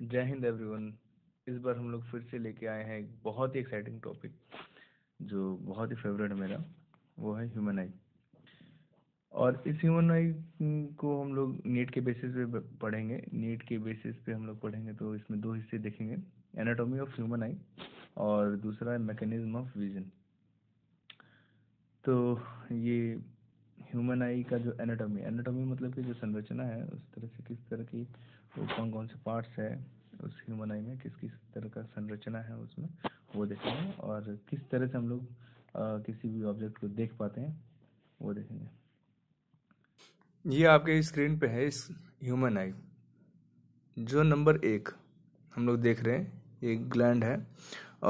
जय हिंद एवरीवन इस बार हम लोग फिर से लेके आए हैं एक बहुत ही एक्साइटिंग टॉपिक जो बहुत ही फेवरेट है मेरा वो है ह्यूमन आई और इस ह्यूमन आई को हम लोग नीट के बेसिस पे पढ़ेंगे नीट के बेसिस पे हम लोग पढ़ेंगे तो इसमें दो हिस्से देखेंगे एनाटॉमी ऑफ ह्यूमन आई और दूसरा है मैकेनिज्म ऑफ विजन तो ये ह्यूमन आई का जो एनाटॉमी एनाटॉमी मतलब कि जो संरचना है उस तरह से किस तरह की तो कौन कौन से पार्ट्स है उस ह्यूमन आई में किस किस तरह का संरचना है उसमें वो देखेंगे और किस तरह से हम लोग किसी भी ऑब्जेक्ट को देख पाते हैं वो देखेंगे ये आपके स्क्रीन पे है इस ह्यूमन आई जो नंबर एक हम लोग देख रहे हैं ये ग्लैंड है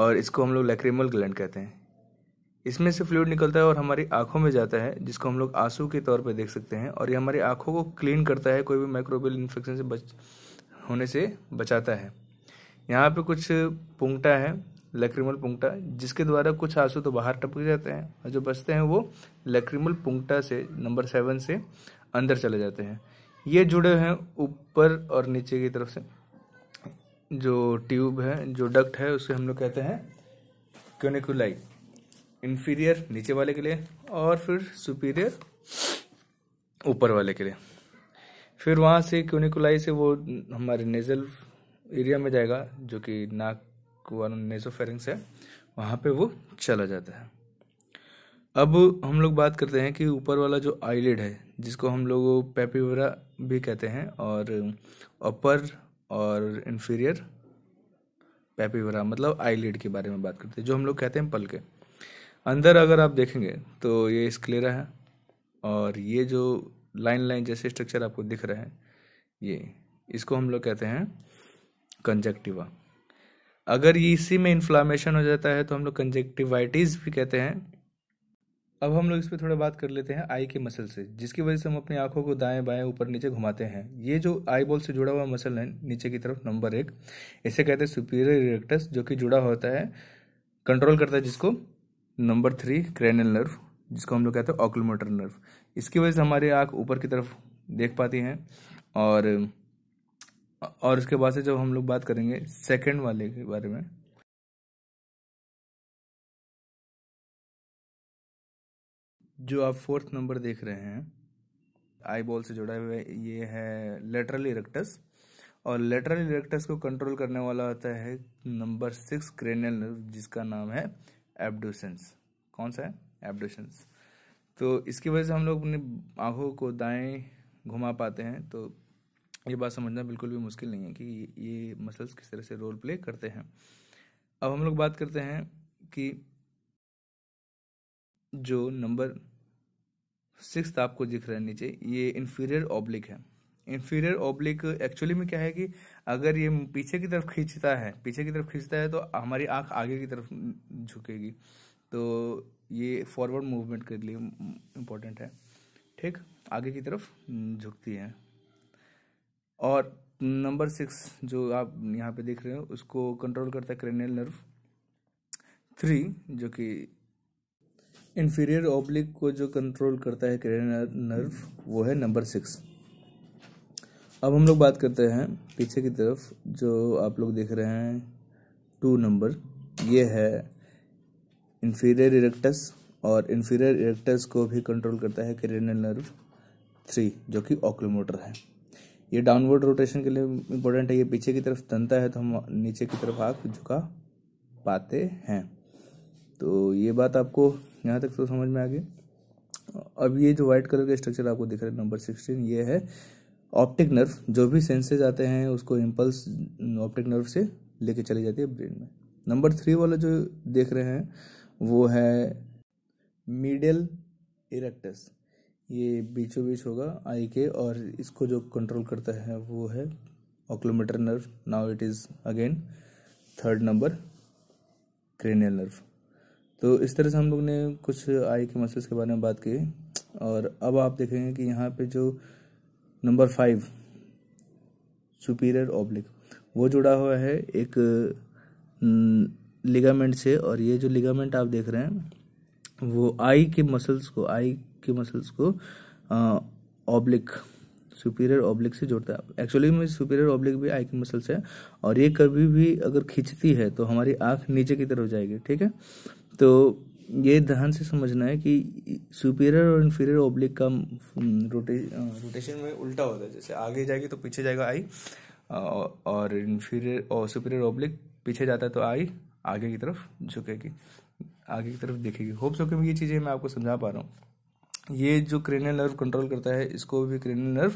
और इसको हम लोग लैक्रेमल ग्लैंड कहते हैं इसमें से फ्लूड निकलता है और हमारी आंखों में जाता है जिसको हम लोग आंसू के तौर पर देख सकते हैं और ये हमारी आंखों को क्लीन करता है कोई भी माइक्रोबियल इन्फेक्शन से बच होने से बचाता है यहाँ पे कुछ पुंगटा है लक्रिमल पुंगटा जिसके द्वारा कुछ आंसू तो बाहर टपक जाते हैं और जो बचते हैं वो लक्रिमल पुंगटा से नंबर सेवन से अंदर चले जाते हैं ये जुड़े हैं ऊपर और नीचे की तरफ से जो ट्यूब है जो डक्ट है उसे हम लोग कहते हैं क्यूनिकुलाई इन्फीरियर नीचे वाले के लिए और फिर सुपीरियर ऊपर वाले के लिए फिर वहाँ से क्यूनिकुलाई से वो हमारे नेजल एरिया में जाएगा जो कि नाक वाला नेजोफेरिंग्स है वहाँ पे वो चला जाता है अब हम लोग बात करते हैं कि ऊपर वाला जो आईलिड है जिसको हम लोग पेपीवरा भी कहते हैं और अपर और इन्फीरियर पेपीवरा मतलब आईलिड के बारे में बात करते हैं जो हम लोग कहते हैं पलके अंदर अगर आप देखेंगे तो ये स्क्लेरा है और ये जो लाइन लाइन जैसे स्ट्रक्चर आपको दिख रहा है ये इसको हम लोग कहते हैं कंजक्टिवा अगर ये इसी में इन्फ्लामेशन हो जाता है तो हम लोग कंजक्टिवाइटिस भी कहते हैं अब हम लोग इस पर थोड़ा बात कर लेते हैं आई के मसल से जिसकी वजह से हम अपनी आंखों को दाएं बाएं ऊपर नीचे घुमाते हैं ये जो आई बॉल से जुड़ा हुआ मसल है नीचे की तरफ नंबर एक इसे कहते हैं सुपीरियर इरेक्टस जो कि जुड़ा होता है कंट्रोल करता है जिसको नंबर थ्री क्रेनल नर्व जिसको हम लोग कहते हैं ऑक्लोमोटर नर्व इसकी वजह से हमारी आँख ऊपर की तरफ देख पाती हैं और और उसके बाद से जब हम लोग बात करेंगे सेकंड वाले के बारे में जो आप फोर्थ नंबर देख रहे हैं आई बॉल से जुड़ा हुआ ये है लेटरल इरेक्टस और लेटरल इरेक्टस को कंट्रोल करने वाला होता है नंबर सिक्स क्रेनियल नर्व जिसका नाम है एबडोशंस कौन सा है एबडोशंस तो इसकी वजह से हम लोग अपनी आँखों को दाएं घुमा पाते हैं तो ये बात समझना बिल्कुल भी मुश्किल नहीं है कि ये मसल्स किस तरह से रोल प्ले करते हैं अब हम लोग बात करते हैं कि जो नंबर सिक्स आपको दिख रहा है नीचे ये इन्फीरियर ऑब्लिक है इन्फीरियर ओब्लिक एक्चुअली में क्या है कि अगर ये पीछे की तरफ खींचता है पीछे की तरफ खींचता है तो हमारी आंख आगे की तरफ झुकेगी तो ये फॉरवर्ड मूवमेंट के लिए इम्पोर्टेंट है ठीक आगे की तरफ झुकती है और नंबर सिक्स जो आप यहाँ पे देख रहे हो उसको कंट्रोल करता है क्रेनियल नर्व थ्री जो कि इन्फीरियर ओब्लिक को जो कंट्रोल करता है क्रेनियल नर्व वो है नंबर सिक्स अब हम लोग बात करते हैं पीछे की तरफ जो आप लोग देख रहे हैं टू नंबर ये है इन्फीरियर इरेक्टस और इन्फीरियर इरेक्टस को भी कंट्रोल करता है क्रेनल नर्व थ्री जो कि ऑक्लोमोटर है ये डाउनवर्ड रोटेशन के लिए इम्पोर्टेंट है ये पीछे की तरफ तनता है तो हम नीचे की तरफ आग झुका पाते हैं तो ये बात आपको यहाँ तक तो समझ में आ गई अब ये जो व्हाइट कलर का स्ट्रक्चर आपको दिख रहा है नंबर सिक्सटीन ये है ऑप्टिक नर्व जो भी सेंसेज आते हैं उसको इम्पल्स ऑप्टिक नर्व से लेके चली जाती है ब्रेन में नंबर थ्री वाला जो देख रहे हैं वो है मीडियल इरेक्टस ये बीचों बीच होगा आई के और इसको जो कंट्रोल करता है वो है oculomotor nerve now it is again third number cranial nerve तो इस तरह से हम लोग ने कुछ आई के मसल्स के बारे में बात की और अब आप देखेंगे कि यहाँ पे जो नंबर फाइव सुपीरियर ऑब्लिक वो जुड़ा हुआ है एक लिगामेंट से और ये जो लिगामेंट आप देख रहे हैं वो आई के मसल्स को आई के मसल्स को ऑब्लिक सुपीरियर ऑब्लिक से जोड़ता है एक्चुअली में सुपीरियर ऑब्लिक भी आई के मसल्स है और ये कभी भी अगर खींचती है तो हमारी आंख नीचे की तरफ जाएगी ठीक है तो ये ध्यान से समझना है कि सुपीरियर और इन्फीरियर ओब्लिक का रोटे हम्म, रोटेशन में उल्टा होता है जैसे आगे जाएगी तो पीछे जाएगा आई और इन्फीरियर और सुपीरियर ओब्लिक पीछे जाता है तो आई आगे की तरफ झुकेगी आगे की तरफ देखेगी होप सो कि ये चीज़ें मैं आपको समझा पा रहा हूँ ये जो क्रेनियल नर्व कंट्रोल करता है इसको भी क्रेनियल नर्व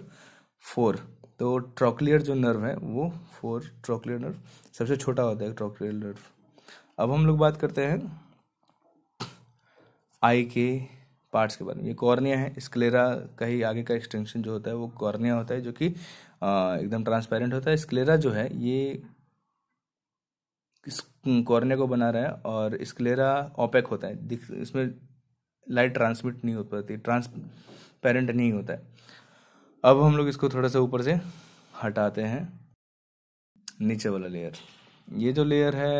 फोर तो ट्रोक्लियर जो नर्व है वो फोर ट्रोक्लियर नर्व सबसे छोटा होता है ट्रोक्लियर नर्व अब हम लोग बात करते हैं आई के पार्ट्स के बारे में ये कॉर्निया है स्क्लेरा का ही आगे का एक्सटेंशन जो होता है वो कॉर्निया होता है जो कि एकदम ट्रांसपेरेंट होता है स्क्लेरा जो है ये कॉर्निया को बना रहा है और स्क्लेरा ओपेक होता है इसमें लाइट ट्रांसमिट नहीं हो पाती ट्रांसपेरेंट नहीं होता है अब हम लोग इसको थोड़ा सा ऊपर से हटाते हैं नीचे वाला लेयर ये जो लेयर है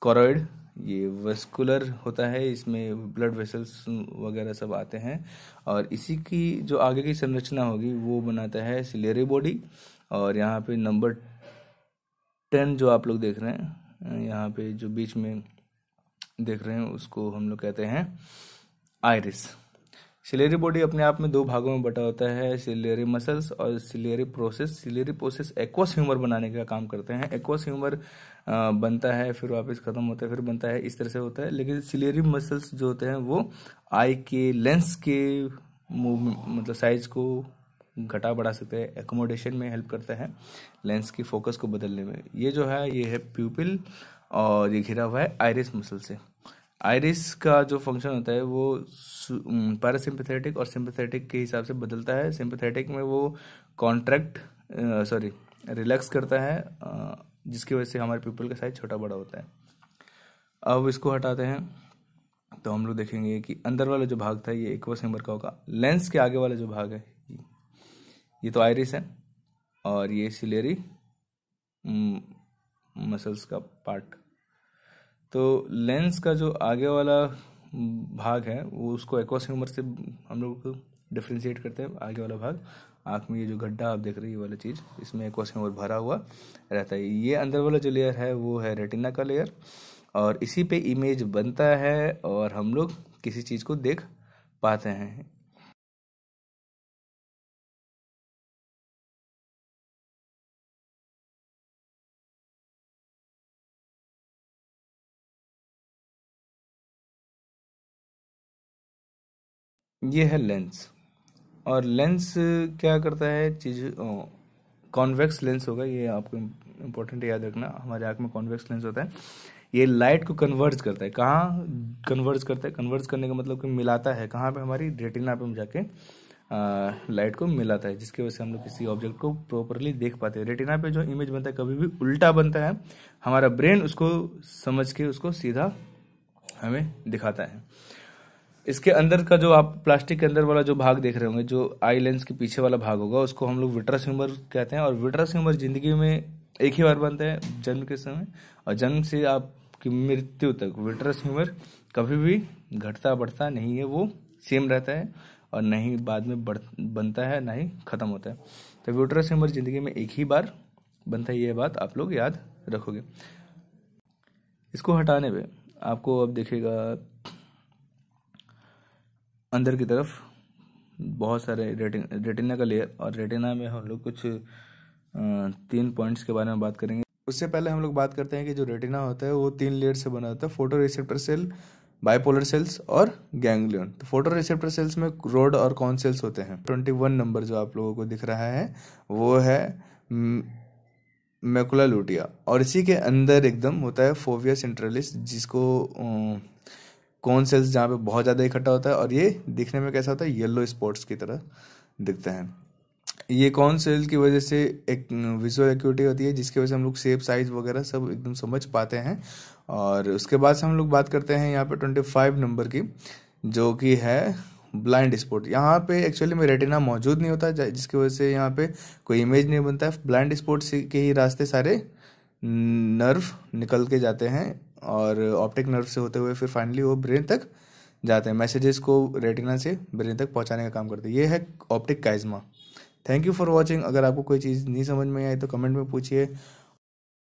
कॉरोइड ये वेस्कुलर होता है इसमें ब्लड वेसल्स वगैरह सब आते हैं और इसी की जो आगे की संरचना होगी वो बनाता है सिलेरी बॉडी और यहाँ पे नंबर टेन जो आप लोग देख रहे हैं यहाँ पे जो बीच में देख रहे हैं उसको हम लोग कहते हैं आयरिस सिलेरी बॉडी अपने आप में दो भागों में बटा होता है सिलेरी मसल्स और ciliary process ciliary process aqueous humour बनाने का काम करते हैं एक्वस ह्यूमर बनता है फिर वापस ख़त्म होता है फिर बनता है इस तरह से होता है लेकिन सिलेरी मसल्स जो होते हैं वो आई के लेंस के मूव मतलब साइज को घटा बढ़ा सकते हैं एकोमोडेशन में हेल्प करता है लेंस की फोकस को बदलने में ये जो है ये है प्यूपिल और ये घिरा हुआ है आयरिस मसल से आयरिस का जो फंक्शन होता है वो पैरासिम्पथेटिक और सिम्पथेटिक के हिसाब से बदलता है सिम्पथेटिक में वो कॉन्ट्रैक्ट सॉरी रिलैक्स करता है जिसकी वजह से हमारे पीपल का साइज छोटा बड़ा होता है अब इसको हटाते हैं तो हम लोग देखेंगे कि अंदर वाला जो भाग था ये इक्वस का होगा लेंस के आगे वाला जो भाग है ये तो आयरिस है और ये सिलेरी मसल्स का पार्ट तो लेंस का जो आगे वाला भाग है वो उसको एक्वास ह्यूमर से हम लोग डिफ्रेंशिएट करते हैं आगे वाला भाग आँख में ये जो गड्ढा आप देख रहे हैं ये वाला चीज़ इसमें एक्वास ह्यूमर भरा हुआ रहता है ये अंदर वाला जो लेयर है वो है रेटिना का लेयर और इसी पे इमेज बनता है और हम लोग किसी चीज़ को देख पाते हैं ये है लेंस और लेंस क्या करता है चीज कॉन्वेक्स लेंस होगा ये आपको इम्पोर्टेंट याद रखना हमारे आँख में कॉन्वेक्स लेंस होता है ये लाइट को कन्वर्ज करता है कहाँ कन्वर्ज करता है कन्वर्ज करने का मतलब कि मिलाता है कहाँ पे हमारी रेटिना पे हम जाके लाइट को मिलाता है जिसकी वजह से हम लोग किसी ऑब्जेक्ट को प्रॉपरली देख पाते हैं रेटिना पे जो इमेज बनता है कभी भी उल्टा बनता है हमारा ब्रेन उसको समझ के उसको सीधा हमें दिखाता है इसके अंदर का जो आप प्लास्टिक के अंदर वाला जो भाग देख रहे होंगे जो आई लेंस के पीछे वाला भाग होगा उसको हम लोग विट्रस ह्यूमर कहते हैं और विट्रस ह्यूमर जिंदगी में एक ही बार बनता है जन्म के समय और जन्म से आपकी मृत्यु तक विट्रस ह्यूमर कभी भी घटता बढ़ता नहीं है वो सेम रहता है और ना ही बाद में बढ़ बनता है ना ही ख़त्म होता है तो विट्रस ह्यूमर जिंदगी में एक ही बार बनता है ये बात आप लोग याद रखोगे इसको हटाने पे आपको अब देखेगा अंदर की तरफ बहुत सारे रेटिना रेटिना का लेयर और रेटिना में हम लोग कुछ तीन पॉइंट्स के बारे में बात करेंगे उससे पहले हम लोग बात करते हैं कि जो रेटिना होता है वो तीन लेयर से बना होता है photoreceptor cell bipolar cells और गैंगलियन तो फोटो रिसेप्टर सेल्स में रोड और कौन सेल्स होते हैं ट्वेंटी वन नंबर जो आप लोगों को दिख रहा है वो है मेकुला लूटिया और इसी के अंदर एकदम होता है फोविया सेंट्रलिस जिसको कौन सेल्स जहाँ पे बहुत ज़्यादा इकट्ठा होता है और ये दिखने में कैसा होता है येलो स्पॉट्स की तरह दिखते हैं ये कौन सेल की वजह से एक विजुअल एक्यूटी होती है जिसकी वजह से हम लोग सेप साइज वगैरह सब एकदम समझ पाते हैं और उसके बाद से हम लोग बात करते हैं यहाँ पे ट्वेंटी फाइव नंबर की जो कि है ब्लाइंड स्पॉट यहाँ पे एक्चुअली में रेटिना मौजूद नहीं होता जिसकी वजह से यहाँ पे कोई इमेज नहीं बनता है ब्लाइंड स्पॉट के ही रास्ते सारे नर्व निकल के जाते हैं और ऑप्टिक नर्व से होते हुए फिर फाइनली वो ब्रेन तक जाते हैं मैसेजेस को रेटिना से ब्रेन तक पहुंचाने का काम करते हैं ये है optic chiasma thank you for watching अगर आपको कोई चीज़ नहीं समझ में आई तो कमेंट में पूछिए